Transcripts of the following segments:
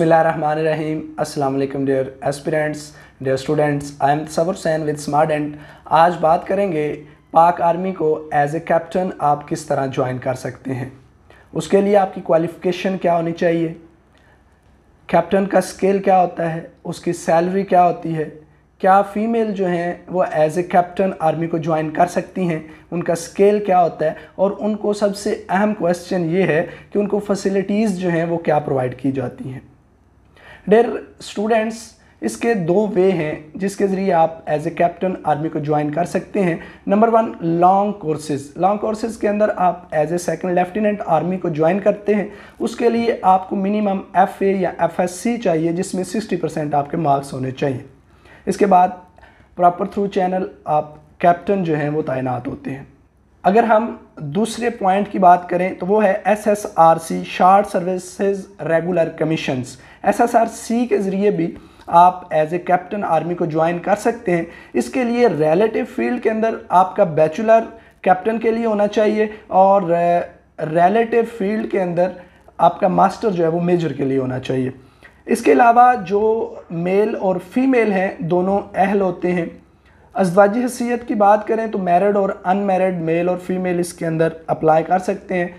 Rahim Aslam dear aspirants dear students I am Sabar Hussain with smart and आज बात करेंगे पाक आर्मी को एज ए कैप्टन आप किस तरह ज्वाइन कर सकते हैं उसके लिए आपकी क्वालिफ़िकेशन क्या होनी चाहिए कैप्टन का स्केल क्या होता है उसकी सैलरी क्या होती है क्या फ़ीमेल जो हैं वो एज ए कैप्टन आर्मी को ज्वाइन कर सकती हैं उनका स्केल क्या होता है और उनको सबसे अहम क्वेश्चन ये है कि उनको फैसिलिटीज़ जो हैं वो क्या प्रोवाइड की जाती हैं डेर स्टूडेंट्स इसके दो वे हैं जिसके ज़रिए आप एज ए कैप्टन आर्मी को ज्वाइन कर सकते हैं number one long courses long courses के अंदर आप as a second lieutenant army को ज्वाइन करते हैं उसके लिए आपको मिनिमम एफ ए या एफ एस सी चाहिए जिसमें सिक्सटी परसेंट आपके मार्क्स होने चाहिए इसके बाद प्रॉपर थ्रू चैनल आप कैप्टन जो हैं वो तैनात होते हैं अगर हम दूसरे पॉइंट की बात करें तो वो है S S R C short services regular commissions S S R C के ज़रिए भी आप एज ए कैप्टन आर्मी को ज्वाइन कर सकते हैं इसके लिए रेलेटिव फील्ड के अंदर आपका बैचुलर कैप्टन के लिए होना चाहिए और रेलेटिव फील्ड के अंदर आपका मास्टर जो है वो मेजर के लिए होना चाहिए इसके अलावा जो मेल और फीमेल हैं दोनों अहल होते हैं अजवाजी हसीियत की बात करें तो मैरिड और अनमेरिड मेल और फीमेल इसके अंदर अप्लाई कर सकते हैं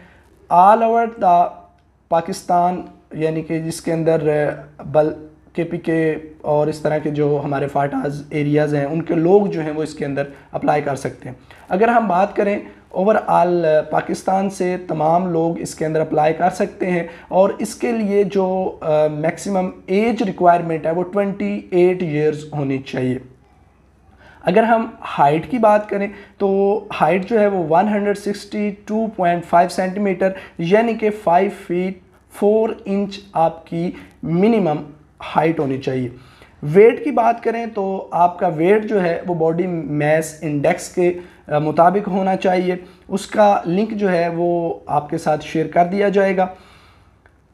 ऑल ओवर द पाकिस्तान यानी कि जिसके अंदर बल के पी के और इस तरह के जो हमारे फाटाज एरियाज़ हैं उनके लोग जो हैं वो इसके अंदर अप्लाई कर सकते हैं अगर हम बात करें ओवरऑल पाकिस्तान से तमाम लोग इसके अंदर अप्लाई कर सकते हैं और इसके लिए जो मैक्सिमम एज रिक्वायरमेंट है वो 28 इयर्स होनी चाहिए अगर हम हाइट की बात करें तो हाइट जो है वो 162.5 सेंटीमीटर यानी कि 5 फीट 4 इंच आपकी मिनिमम हाइट होनी चाहिए वेट की बात करें तो आपका वेट जो है वो बॉडी मैस इंडेक्स के मुताबिक होना चाहिए उसका लिंक जो है वो आपके साथ शेयर कर दिया जाएगा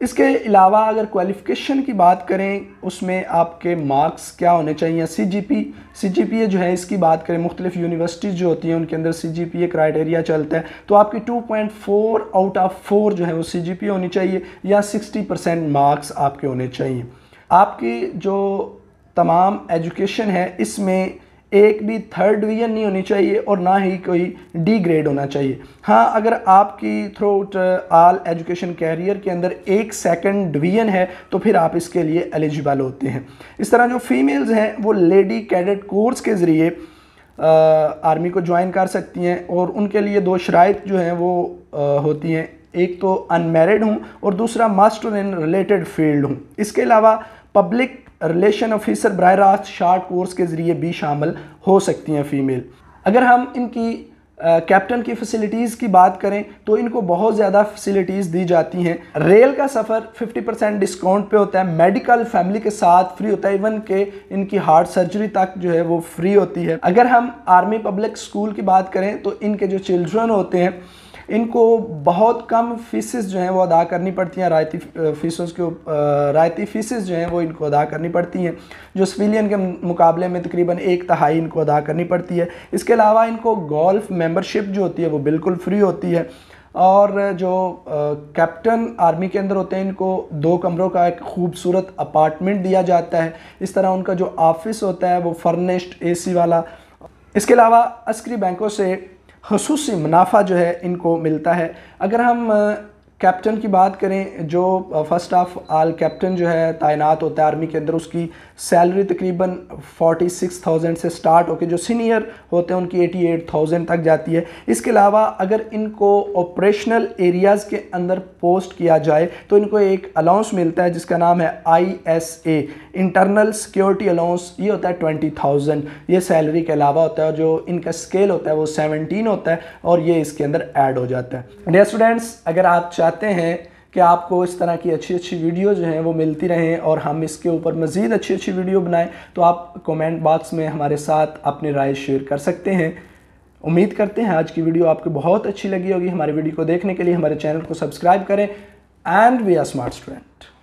इसके अलावा अगर क्वालिफ़िकेशन की बात करें उसमें आपके मार्क्स क्या होने चाहिए सी G P C G P A जो है इसकी बात करें मुख्तलिफ यूनिवर्सिटीज़ जो होती हैं उनके अंदर सी जी पी ए क्राइटेरिया चलता है तो आपकी two point four out of four जो है वो सी जी पी होनी चाहिए या सिक्सटी परसेंट मार्क्स आपके होने चाहिए आपकी जो तमाम एजुकेशन है इसमें एक भी थर्ड डिवीज़न नहीं होनी चाहिए और ना ही कोई डी ग्रेड होना चाहिए हाँ अगर आपकी throughout all education career के अंदर एक सेकंड डिवीज़न है तो फिर आप इसके लिए एलिजिबल होते हैं इस तरह जो फीमेल्स हैं वो लेडी कैडेट कोर्स के ज़रिए आर्मी uh, को ज्वाइन कर सकती हैं और उनके लिए दो शरात जो हैं वो आ, uh, होती हैं एक तो अनमेरिड हूँ और दूसरा मास्टर इन रिलेटेड फील्ड हूँ इसके अलावा पब्लिक रिलेशन ऑफिसर बर रास्त शार्ट कोर्स के ज़रिए भी शामिल हो सकती हैं फ़ीमेल अगर हम इनकी कैप्टन की फैसिलिटीज़ की बात करें तो इनको बहुत ज़्यादा फैसिलिटीज़ दी जाती हैं रेल का सफ़र 50 परसेंट डिस्काउंट पे होता है मेडिकल फैमिली के साथ फ्री होता है इवन के इनकी हार्ट सर्जरी तक जो है वो फ्री होती है अगर हम आर्मी पब्लिक स्कूल की बात करें तो इनके जो चिल्ड्रन होते हैं इनको बहुत कम फीसिस जो हैं वो अदा करनी पड़ती हैं रायती फीसों के रायती फीसिस जो हैं वो इनको अदा करनी पड़ती हैं जो सिविलियन के मुकाबले में तकरीबन एक तहाई इनको अदा करनी पड़ती है इसके अलावा इनको गोल्फ मेंबरशिप जो होती है वो बिल्कुल फ्री होती है और जो कैप्टन आर्मी के अंदर होते हैं इनको दो कमरों का एक खूबसूरत अपार्टमेंट दिया जाता है इस तरह उनका जो ऑफिस होता है वो फर्निश्ड एसी वाला इसके अलावा अस्करी बैंकों से खसूस मुनाफा जो है इनको मिलता है अगर हम कैप्टन की बात करें जो फर्स्ट ऑफ आल कैप्टन जो है तैनात होता है आर्मी के अंदर उसकी सैलरी तकरीबन 46,000 से स्टार्ट होकर जो सीनियर होते हैं उनकी 88,000 तक जाती है इसके अलावा अगर इनको ऑपरेशनल एरियाज़ के अंदर पोस्ट किया जाए तो इनको एक अलाउंस मिलता है जिसका नाम है I S A internal security allowance ये होता है ट्वेंटी थाउजेंड ये सैलरी के अलावा होता है जो इनका स्केल होता है वो सेवनटीन होता है और ये इसके अंदर एड हो जाता है स्टूडेंट्स अगर आप चाहें चाहते हैं कि आपको इस तरह की अच्छी अच्छी वीडियो जो हैं वो मिलती रहें और हम इसके ऊपर मज़ीद अच्छी अच्छी वीडियो बनाएं तो आप कमेंट बॉक्स में हमारे साथ अपनी राय शेयर कर सकते हैं उम्मीद करते हैं आज की वीडियो आपको बहुत अच्छी लगी होगी हमारे वीडियो को देखने के लिए हमारे चैनल को सब्सक्राइब करें and we are smart student